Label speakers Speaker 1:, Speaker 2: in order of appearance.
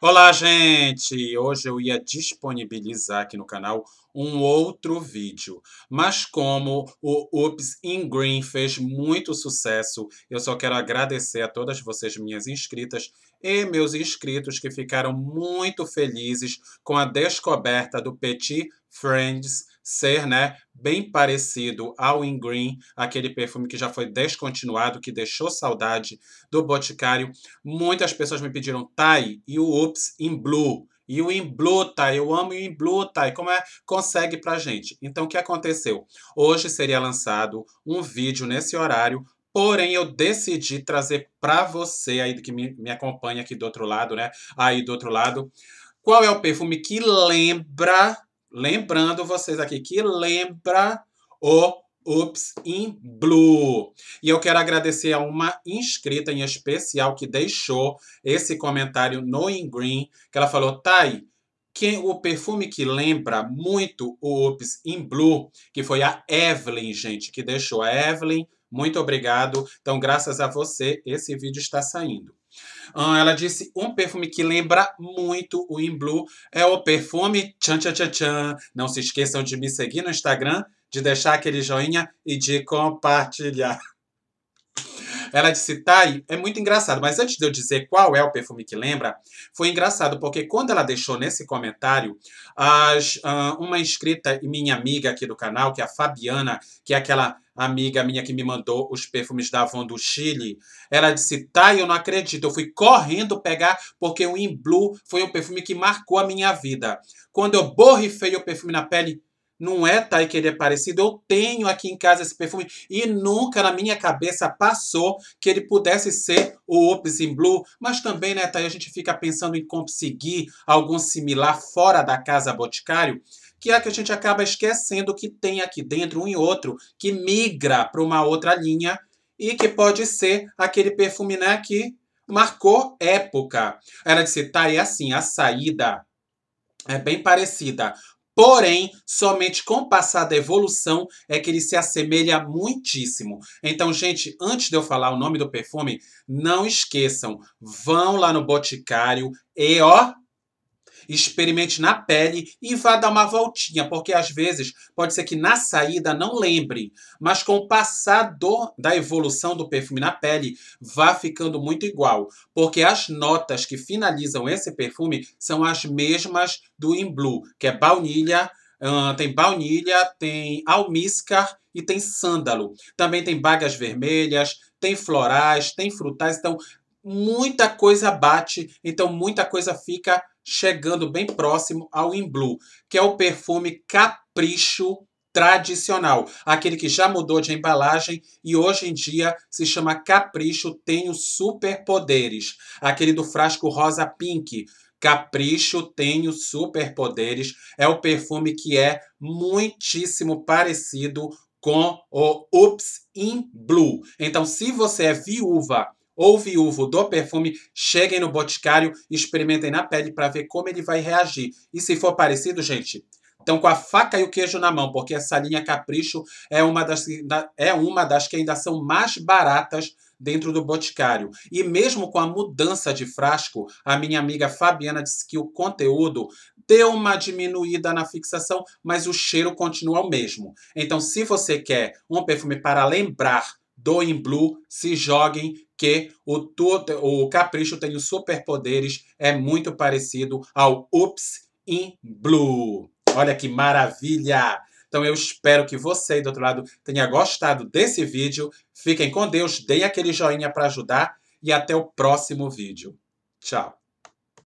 Speaker 1: Olá, gente! Hoje eu ia disponibilizar aqui no canal um outro vídeo, mas como o Ups in Green fez muito sucesso, eu só quero agradecer a todas vocês, minhas inscritas e meus inscritos, que ficaram muito felizes com a descoberta do Petit Friends ser, né, bem parecido ao In Green, aquele perfume que já foi descontinuado, que deixou saudade do Boticário. Muitas pessoas me pediram Thai e o Ups in Blue. E o In Blue, Thai, eu amo o In Blue, Thai, como é? Consegue pra gente. Então, o que aconteceu? Hoje seria lançado um vídeo nesse horário Porém, eu decidi trazer para você aí que me, me acompanha aqui do outro lado, né? Aí do outro lado, qual é o perfume que lembra Lembrando vocês aqui que lembra o Ups in Blue. E eu quero agradecer a uma inscrita em especial que deixou esse comentário no In Green, que ela falou: tá que o perfume que lembra muito o Oops in Blue, que foi a Evelyn, gente, que deixou a Evelyn. Muito obrigado. Então, graças a você, esse vídeo está saindo. Ah, ela disse um perfume que lembra muito o In Blue. É o perfume tchan tchan tchan tchan. Não se esqueçam de me seguir no Instagram, de deixar aquele joinha e de compartilhar. Ela disse, Thay, é muito engraçado, mas antes de eu dizer qual é o perfume que lembra, foi engraçado porque quando ela deixou nesse comentário, as, uh, uma inscrita e minha amiga aqui do canal, que é a Fabiana, que é aquela amiga minha que me mandou os perfumes da Avon do Chile, ela disse, tá, eu não acredito, eu fui correndo pegar, porque o In Blue foi um perfume que marcou a minha vida. Quando eu borrifei o perfume na pele, não é, que ele é parecido. Eu tenho aqui em casa esse perfume e nunca na minha cabeça passou que ele pudesse ser o Ops in Blue. Mas também, né, Thay, a gente fica pensando em conseguir algum similar fora da casa Boticário que é que a gente acaba esquecendo que tem aqui dentro um e outro, que migra para uma outra linha e que pode ser aquele perfume né, que marcou época. Ela disse, Thay, é assim, a saída é bem parecida Porém, somente com o passar da evolução é que ele se assemelha muitíssimo. Então, gente, antes de eu falar o nome do perfume, não esqueçam, vão lá no Boticário e ó, experimente na pele e vá dar uma voltinha, porque às vezes pode ser que na saída não lembre, mas com o passar da evolução do perfume na pele, vá ficando muito igual, porque as notas que finalizam esse perfume são as mesmas do In Blue, que é baunilha, tem baunilha, tem almíscar e tem sândalo. Também tem bagas vermelhas, tem florais, tem frutais. Então, muita coisa bate, então muita coisa fica chegando bem próximo ao In Blue, que é o perfume capricho tradicional, aquele que já mudou de embalagem e hoje em dia se chama Capricho Tenho Superpoderes, aquele do frasco rosa pink. Capricho Tenho Superpoderes é o perfume que é muitíssimo parecido com o Ups in Blue. Então, se você é viúva ou viúvo do perfume, cheguem no boticário e experimentem na pele para ver como ele vai reagir. E se for parecido, gente, estão com a faca e o queijo na mão, porque essa linha Capricho é uma das, é uma das que ainda são mais baratas dentro do Boticário. E mesmo com a mudança de frasco, a minha amiga Fabiana disse que o conteúdo deu uma diminuída na fixação, mas o cheiro continua o mesmo. Então, se você quer um perfume para lembrar do In Blue, se joguem, que o, o Capricho tem os superpoderes é muito parecido ao Oops in Blue. Olha que maravilha! Então eu espero que você do outro lado tenha gostado desse vídeo. Fiquem com Deus, deem aquele joinha para ajudar e até o próximo vídeo. Tchau!